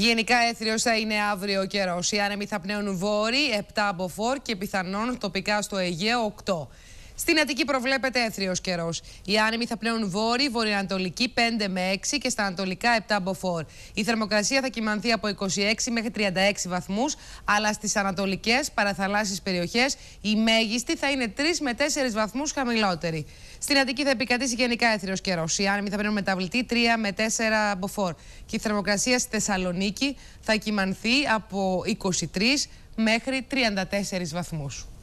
Γενικά έθριο θα είναι αύριο καιρός. Οι άνεμοι θα πνέουν βόρει 7 από 4 και πιθανόν τοπικά στο Αιγαίο 8. Στην Αττική προβλέπεται έθριος καιρός. Οι άνεμοι θα πλέουν βόρειοι, βορειοανατολική 5 με 6 και στα ανατολικά 7 μποφόρ. Η θερμοκρασία θα κυμανθεί από 26 μέχρι 36 βαθμούς, αλλά στις ανατολικές παραθαλάσσιες περιοχές η μέγιστη θα είναι 3 με 4 βαθμούς χαμηλότερη. Στην Αττική θα επικρατήσει γενικά έθριος καιρός. Οι άνεμοι θα πλέουν μεταβλητή 3 με 4 μποφόρ. Και η θερμοκρασία στη Θεσσαλονίκη θα κυμανθεί από 23 μέχρι 34 βαθμού.